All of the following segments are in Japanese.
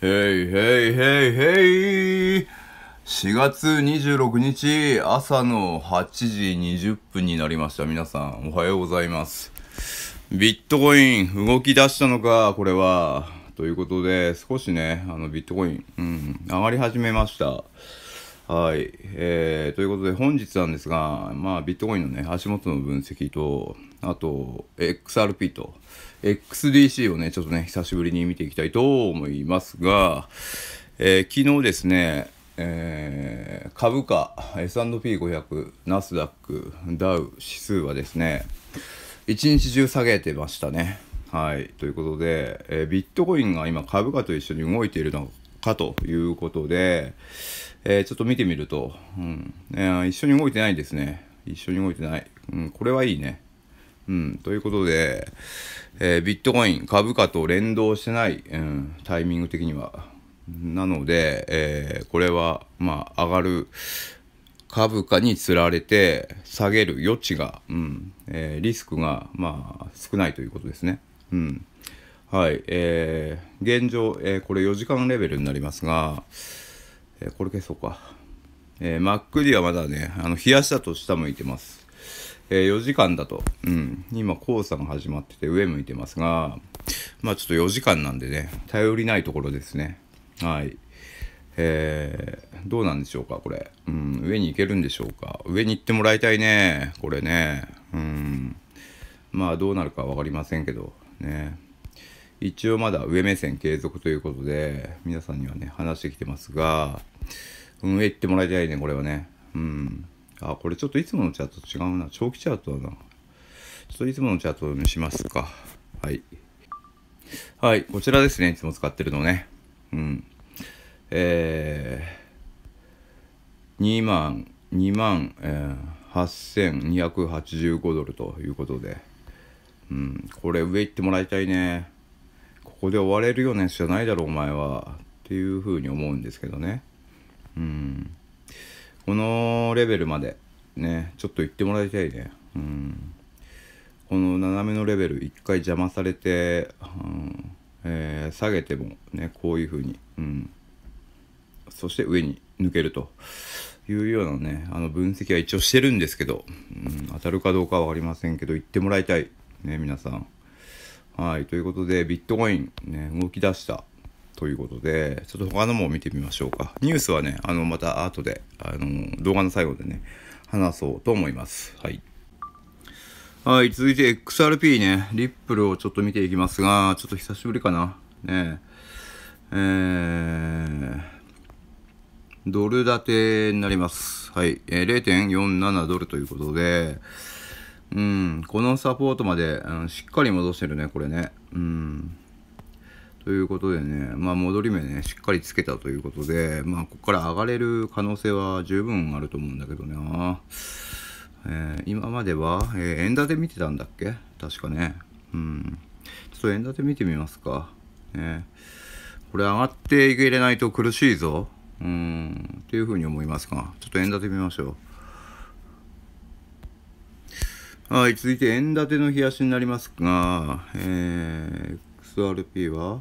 へいへいへいへい4月26日朝の8時20分になりました。皆さんおはようございます。ビットコイン動き出したのか、これは。ということで、少しね、あのビットコイン、うん、上がり始めました。はい、えー、ということで本日なんですが、まあ、ビットコインのね、足元の分析と、あと、XRP と、XDC をね、ちょっとね、久しぶりに見ていきたいと思いますが、えー、昨日ですね、えー、株価、S&P500、ナスダック、ダウ、指数はですね、一日中下げてましたね。はい、ということで、えー、ビットコインが今株価と一緒に動いているのかということで、えー、ちょっと見てみると、うんえー、一緒に動いてないですね。一緒に動いてない。うん、これはいいね。うん、ということで、えー、ビットコイン、株価と連動してない、うん、タイミング的には。なので、えー、これは、まあ、上がる株価につられて下げる余地が、うんえー、リスクが、まあ、少ないということですね。うんはいえー、現状、えこれ4時間レベルになりますが、えー、これ消そうか。えー、マックリはまだね、あの、冷やしたと下向いてます。えー、4時間だと、うん、今、黄砂が始まってて上向いてますが、まあちょっと4時間なんでね、頼りないところですね。はい。えー、どうなんでしょうか、これ。うん、上に行けるんでしょうか。上に行ってもらいたいね、これね。うん。まあどうなるか分かりませんけど、ね。一応まだ上目線継続ということで、皆さんにはね、話してきてますが、運営行ってもらいたいね、これはね。うん。あ、これちょっといつものチャートと違うな。長期チャートだな。ちょっといつものチャートにしますか。はい。はい、こちらですね。いつも使ってるのね。うん。えー、2万、2万、えー、8285ドルということで。うん、これ上行ってもらいたいね。ここで終われるようなやつじゃないだろお前はっていうふうに思うんですけどねうんこのレベルまでねちょっと行ってもらいたいねうんこの斜めのレベル一回邪魔されて、うんえー、下げてもねこういうふうに、うん、そして上に抜けるというようなねあの分析は一応してるんですけど、うん、当たるかどうかは分かりませんけど行ってもらいたいね皆さん。はい、ということで、ビットコイン、ね、動き出したということで、ちょっと他のも見てみましょうか。ニュースはね、あの、また後で、あの、動画の最後でね、話そうと思います。はい。はい、続いて XRP ね、リップルをちょっと見ていきますが、ちょっと久しぶりかな。ねえー、ドル建てになります。はい、えー、0.47ドルということで、うん、このサポートまで、うん、しっかり戻してるね、これね。うん。ということでね、まあ、戻り目ね、しっかりつけたということで、まあ、ここから上がれる可能性は十分あると思うんだけどね。えー、今までは、えー、円建て見てたんだっけ確かね。うん。ちょっと円建て見てみますか。ね、これ上がっていけれないと苦しいぞ。うん。っていうふうに思いますが、ちょっと円建て見ましょう。はい、続いて円建ての冷やしになりますが、えー、XRP は、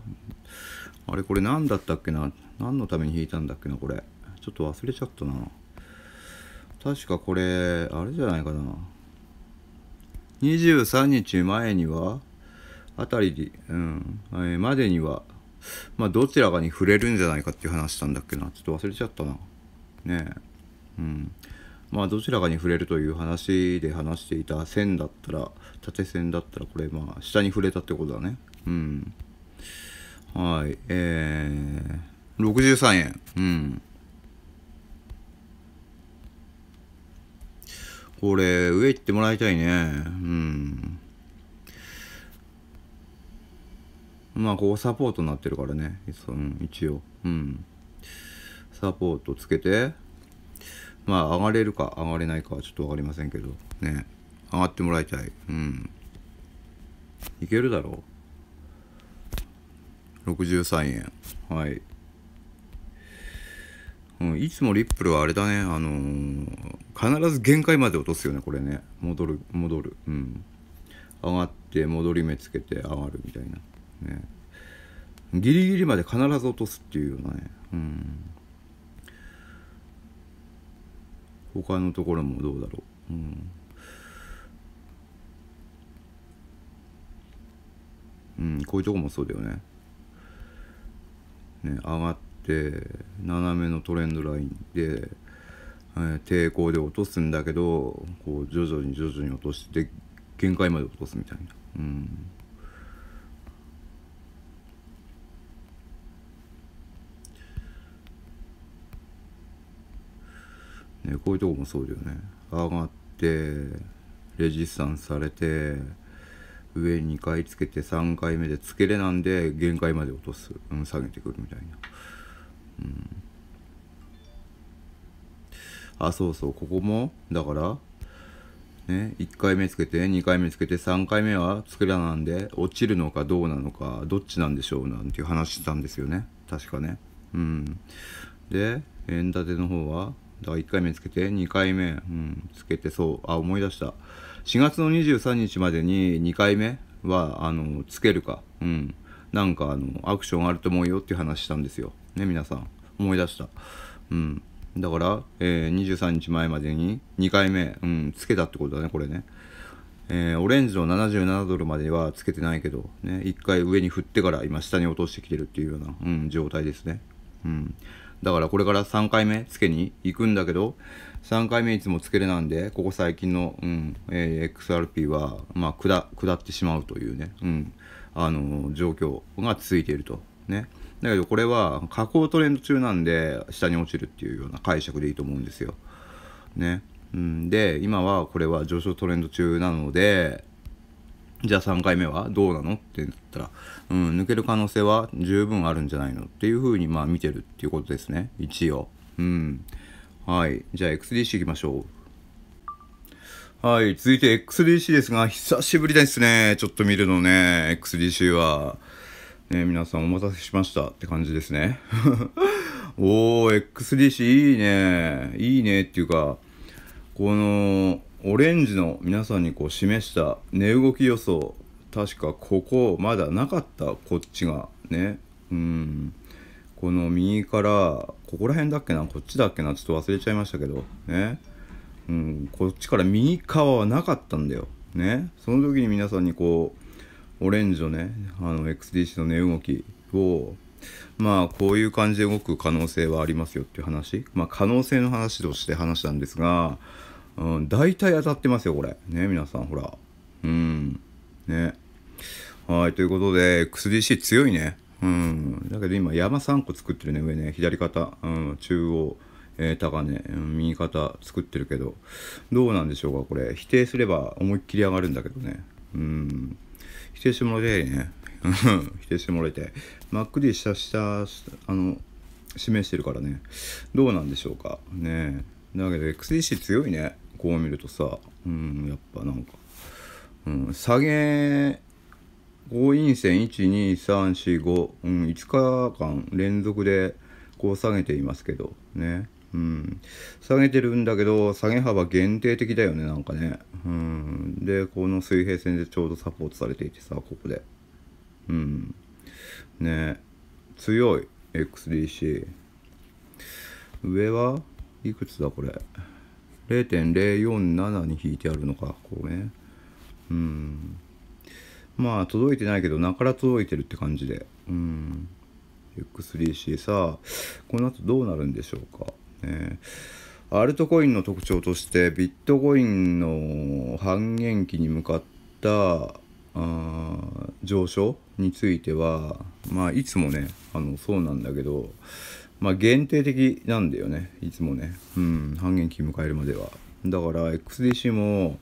あれこれ何だったっけな何のために引いたんだっけなこれ。ちょっと忘れちゃったな。確かこれ、あれじゃないかな。23日前には、あたりで、うん、えー、までには、まあどちらかに触れるんじゃないかっていう話したんだっけな。ちょっと忘れちゃったな。ねえ。うん。まあ、どちらかに触れるという話で話していた線だったら縦線だったらこれまあ下に触れたってことだねうんはいえー、63円うんこれ上行ってもらいたいねうんまあここサポートになってるからね、一応うんサポートつけてまあ上がれるか上がれないかはちょっと分かりませんけどね上がってもらいたいうんいけるだろう63円はいうん、いつもリップルはあれだね、あのー、必ず限界まで落とすよね、これね。戻る、戻る。うん。上がって、戻り目つけて上がるみたいな。ね。ギリギリまで必ず落とすっていうようなね。うん。他のところもどうだろう、うん、うん、こういうとこもそうだよねね上がって斜めのトレンドラインで、えー、抵抗で落とすんだけどこう徐々に徐々に落として限界まで落とすみたいな。うんね、こういうとこもそうだよね上がってレジスタンスされて上に2回つけて3回目でつけれなんで限界まで落とす、うん、下げてくるみたいな、うん、あそうそうここもだからね、1回目つけて2回目つけて3回目はつけらなんで落ちるのかどうなのかどっちなんでしょうなんていう話したんですよね確かねうんで円建ての方はだから1回目つけて、2回目、うん、つけて、そう、あ、思い出した。4月の23日までに2回目は、あの、つけるか、うん、なんか、あの、アクションあると思うよっていう話したんですよ。ね、皆さん、思い出した。うん。だから、えー、23日前までに2回目、うん、つけたってことだね、これね。えー、オレンジの77ドルまではつけてないけど、ね、1回上に振ってから今下に落としてきてるっていうような、うん、状態ですね。うん。だからこれから3回目つけに行くんだけど、3回目いつもつけれなんで、ここ最近の、うん、えー、XRP は、まあ、下、下ってしまうというね、うん、あのー、状況が続いていると。ね。だけどこれは、下降トレンド中なんで、下に落ちるっていうような解釈でいいと思うんですよ。ね。うん、で、今はこれは上昇トレンド中なので、じゃあ3回目はどうなのって言ったら、うん、抜ける可能性は十分あるんじゃないのっていうふうにまあ見てるっていうことですね。一応。うん。はい。じゃあ XDC 行きましょう。はい。続いて XDC ですが、久しぶりですね。ちょっと見るのね。XDC は。ね、皆さんお待たせしましたって感じですね。おー、XDC いいね。いいねっていうか、この、オレンジの皆さんにこう示した値動き予想確かここまだなかったこっちがねうんこの右からここら辺だっけなこっちだっけなちょっと忘れちゃいましたけどねうんこっちから右側はなかったんだよねその時に皆さんにこうオレンジのねあの XDC の値動きをまあこういう感じで動く可能性はありますよっていう話まあ可能性の話として話したんですがうん、大体当たってますよ、これ。ね、皆さん、ほら。うん。ね。はい、ということで、薬 C 強いね。うん。だけど今、山3個作ってるね、上ね。左肩、うん、中央、えー、高ね、うん、右肩作ってるけど、どうなんでしょうか、これ。否定すれば思いっきり上がるんだけどね。うん。否定してもらいたいね。否定してもらえて。い。マック D 下下、あの、示してるからね。どうなんでしょうか。ねだけど XDC 強いね。こう見るとさうんやっぱなんか、うん、下げ強陰線12345、うん、5日間連続でこう下げていますけどね、うん、下げてるんだけど下げ幅限定的だよねなんかね、うん、でこの水平線でちょうどサポートされていてさここでうんね強い XDC 上はいくつだこれ0.047に引いてあるのかこうねうんまあ届いてないけどなから届いてるって感じでうん X3C さこの後どうなるんでしょうかねアルトコインの特徴としてビットコインの半減期に向かったあ上昇についてはまあいつもねあのそうなんだけどまあ限定的なんだよねいつもねうん半減期迎えるまではだから XDC も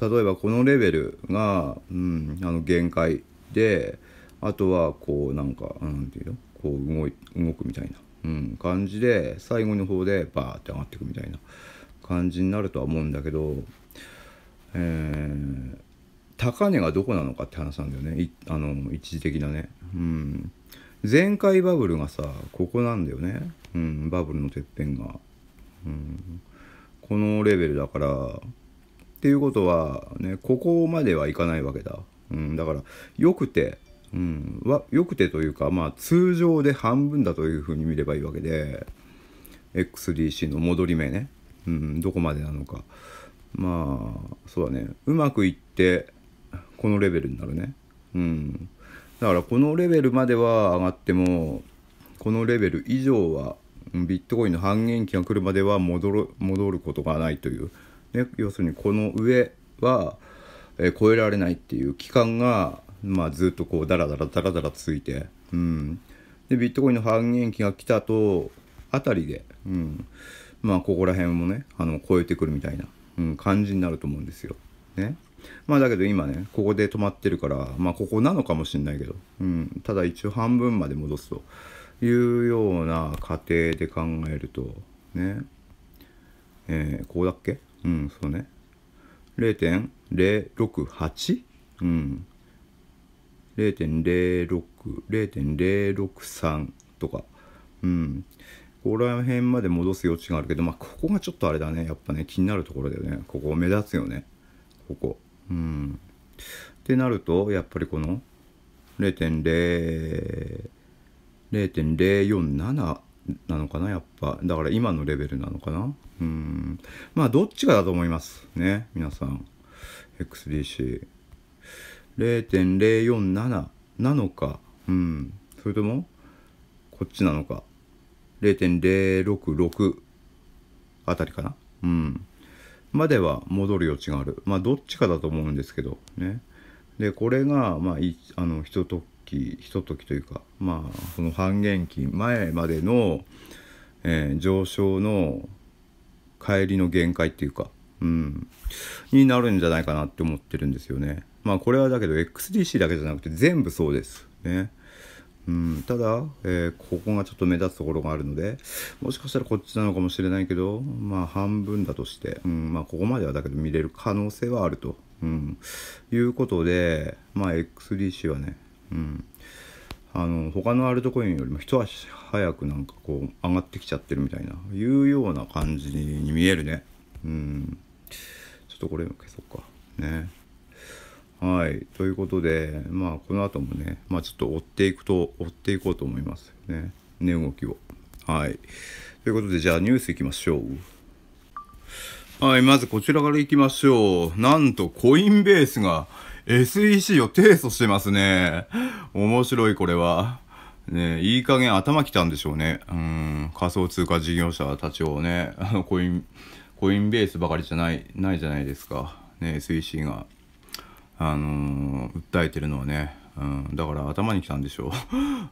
例えばこのレベルが、うん、あの限界であとはこうなんかなんていうのこう動い動くみたいな、うん、感じで最後の方でバーって上がっていくみたいな感じになるとは思うんだけど、えー、高値がどこなのかって話なんだよねあの一時的なね。うん前回バブルがさここなんだよね、うん、バブルのてっぺんが、うん、このレベルだからっていうことは、ね、ここまではいかないわけだ、うん、だからよくて、うん、はよくてというか、まあ、通常で半分だというふうに見ればいいわけで XDC の戻り目ね、うん、どこまでなのかまあそうだねうまくいってこのレベルになるねうんだからこのレベルまでは上がってもこのレベル以上はビットコインの半減期が来るまでは戻る戻ることがないという、ね、要するにこの上は、え超えられないっていう期間が、まあ、ずっとこうダラダラダラダラついて、うん、でビットコインの半減期が来たとあたりで、うん、まあここら辺もねあの超えてくるみたいな、うん、感じになると思うんですよ。ね、まあだけど今ね、ここで止まってるから、まあここなのかもしんないけど、うん、ただ一応半分まで戻すというような過程で考えると、ね、えー、こうだっけうん、そうね。0.068? うん。0.06、0.063とか。うん。ここら辺まで戻す余地があるけど、まあ、ここがちょっとあれだね。やっぱね、気になるところだよね。ここ目立つよね。ここ。うん。ってなると、やっぱりこの0.0、0.047なのかな、やっぱ。だから今のレベルなのかな。うん。まあ、どっちかだと思います。ね、皆さん。XDC。0.047なのか、うん。それとも、こっちなのか。0.066あたりかな。うん。までは戻る余地がある。まあ、どっちかだと思うんですけど、ね。で、これが、まあ、あの、ひととき、ひとときというか、まあ、その半減期前までの、えー、上昇の帰りの限界っていうか、うん、になるんじゃないかなって思ってるんですよね。まあ、これはだけど XDC だけじゃなくて全部そうです。ね。うん、ただ、えー、ここがちょっと目立つところがあるのでもしかしたらこっちなのかもしれないけどまあ半分だとして、うんまあ、ここまではだけど見れる可能性はあると、うん、いうことで、まあ、XDC はね、うん、あの他のアルトコインよりも一足早くなんかこう上がってきちゃってるみたいないうような感じに見えるね。うん、ちょっとこれ消そうか。ね。はい、ということで、まあ、この後もね、まあ、ちょっと追っていくと、追っていこうと思いますね。値、動きを。はい。ということで、じゃあニュースいきましょう。はい、まずこちらからいきましょう。なんと、コインベースが SEC を提訴してますね。面白い、これは。ね、いい加減頭きたんでしょうね。うん、仮想通貨事業者たちをね、あの、コイン、コインベースばかりじゃない、ないじゃないですか。ね、SEC が。あのー、訴えてるのはね、うん、だから頭にきたんでしょ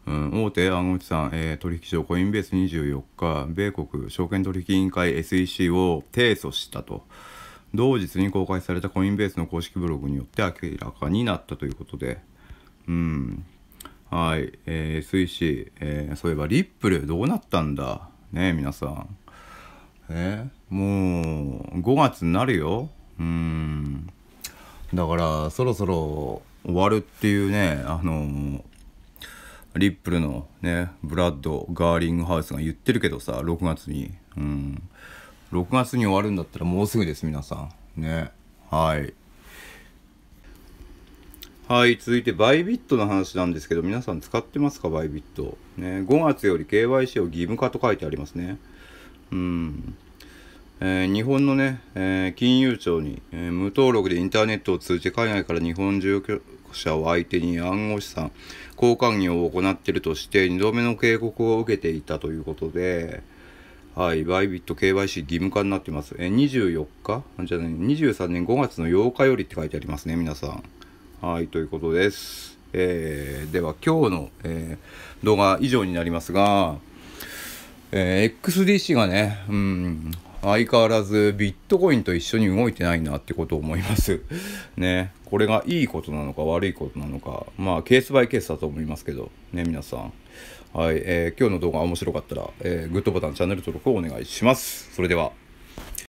う、うん、大手暗号資産、えー、取引所コインベース24日米国証券取引委員会 SEC を提訴したと同日に公開されたコインベースの公式ブログによって明らかになったということでうんはい、えー、SEC、えー、そういえばリップルどうなったんだね皆さんえー、もう5月になるようんだからそろそろ終わるっていうねあのリップルのねブラッド・ガーリングハウスが言ってるけどさ6月にうん6月に終わるんだったらもうすぐです皆さんねはいはい続いてバイビットの話なんですけど皆さん使ってますかバイビットね5月より KYC を義務化と書いてありますねうんえー、日本のね、えー、金融庁に、えー、無登録でインターネットを通じて海外から日本住居者を相手に暗号資産交換業を行っているとして2度目の警告を受けていたということで、はい、バイビット KYC 義務化になっています。え24日じゃない、23年5月の8日よりって書いてありますね、皆さん。はい、ということです。えー、では、今日の、えー、動画以上になりますが、えー、XDC がね、うん、相変わらずビットコインと一緒に動いてないなってことを思います。ね。これがいいことなのか悪いことなのか、まあケースバイケースだと思いますけど、ね、皆さん。はい、えー、今日の動画面白かったら、えー、グッドボタン、チャンネル登録をお願いします。それでは。